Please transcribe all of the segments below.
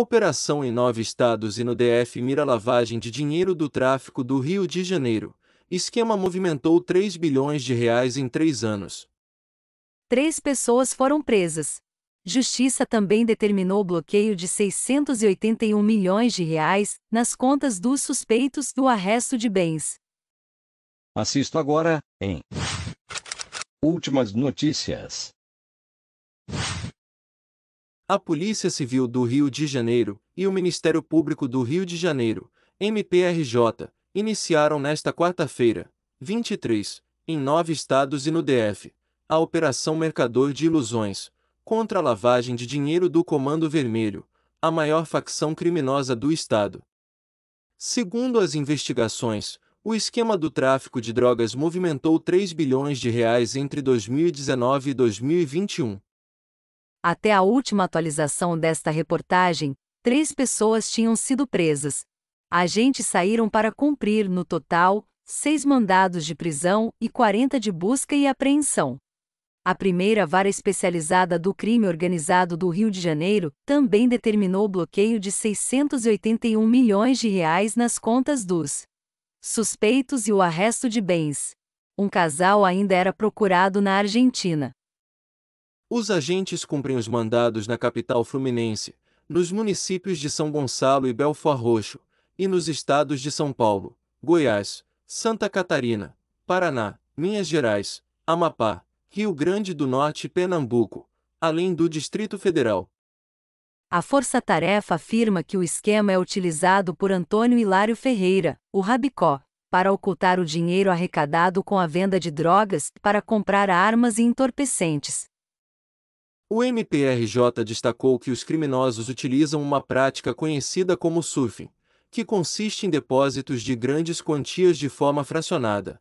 Operação em nove estados e no DF mira lavagem de dinheiro do tráfico do Rio de Janeiro. Esquema movimentou 3 bilhões de reais em três anos. Três pessoas foram presas. Justiça também determinou bloqueio de 681 milhões de reais nas contas dos suspeitos do arresto de bens. Assisto agora em Últimas notícias. A Polícia Civil do Rio de Janeiro e o Ministério Público do Rio de Janeiro, MPRJ, iniciaram nesta quarta-feira, 23, em nove estados e no DF, a Operação Mercador de Ilusões, contra a lavagem de dinheiro do Comando Vermelho, a maior facção criminosa do estado. Segundo as investigações, o esquema do tráfico de drogas movimentou 3 bilhões de reais entre 2019 e 2021 até a última atualização desta reportagem, três pessoas tinham sido presas. Agentes saíram para cumprir, no total, seis mandados de prisão e 40 de busca e apreensão. A primeira vara especializada do crime organizado do Rio de Janeiro também determinou o bloqueio de 681 milhões de reais nas contas dos suspeitos e o arresto de bens. Um casal ainda era procurado na Argentina. Os agentes cumprem os mandados na capital fluminense, nos municípios de São Gonçalo e Belfort Roxo, e nos estados de São Paulo, Goiás, Santa Catarina, Paraná, Minas Gerais, Amapá, Rio Grande do Norte e Pernambuco, além do Distrito Federal. A Força Tarefa afirma que o esquema é utilizado por Antônio Hilário Ferreira, o Rabicó, para ocultar o dinheiro arrecadado com a venda de drogas, para comprar armas e entorpecentes. O MPRJ destacou que os criminosos utilizam uma prática conhecida como surfing, que consiste em depósitos de grandes quantias de forma fracionada.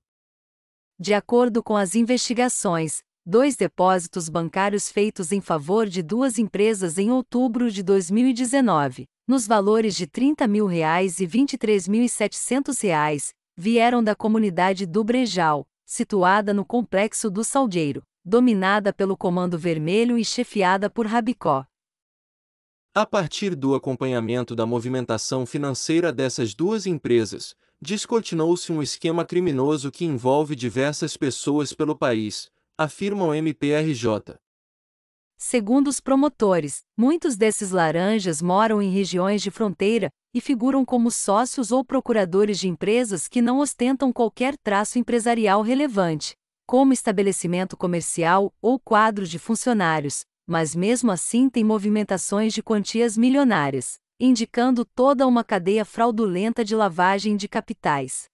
De acordo com as investigações, dois depósitos bancários feitos em favor de duas empresas em outubro de 2019, nos valores de R$ 30 mil reais e R$ 23.700, reais, vieram da comunidade do Brejal, situada no Complexo do Salgueiro, dominada pelo Comando Vermelho e chefiada por Rabicó. A partir do acompanhamento da movimentação financeira dessas duas empresas, descortinou-se um esquema criminoso que envolve diversas pessoas pelo país, afirma o MPRJ. Segundo os promotores, muitos desses laranjas moram em regiões de fronteira e figuram como sócios ou procuradores de empresas que não ostentam qualquer traço empresarial relevante como estabelecimento comercial ou quadro de funcionários, mas mesmo assim tem movimentações de quantias milionárias, indicando toda uma cadeia fraudulenta de lavagem de capitais.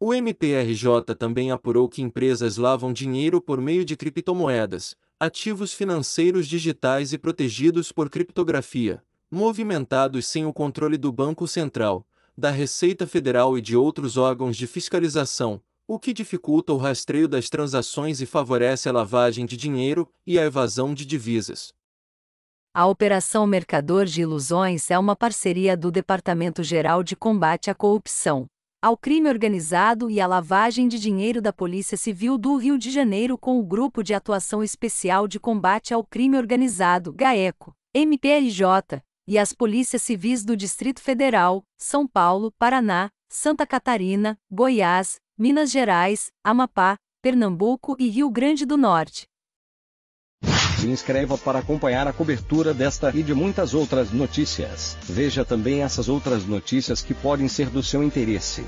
O MPRJ também apurou que empresas lavam dinheiro por meio de criptomoedas, ativos financeiros digitais e protegidos por criptografia, movimentados sem o controle do Banco Central, da Receita Federal e de outros órgãos de fiscalização, o que dificulta o rastreio das transações e favorece a lavagem de dinheiro e a evasão de divisas. A Operação Mercador de Ilusões é uma parceria do Departamento Geral de Combate à Corrupção, ao Crime Organizado e à Lavagem de Dinheiro da Polícia Civil do Rio de Janeiro com o Grupo de Atuação Especial de Combate ao Crime Organizado, GAECO, MPRJ, e as Polícias Civis do Distrito Federal, São Paulo, Paraná, Santa Catarina, Goiás, Minas Gerais, Amapá, Pernambuco e Rio Grande do Norte. Se inscreva para acompanhar a cobertura desta e de muitas outras notícias. Veja também essas outras notícias que podem ser do seu interesse.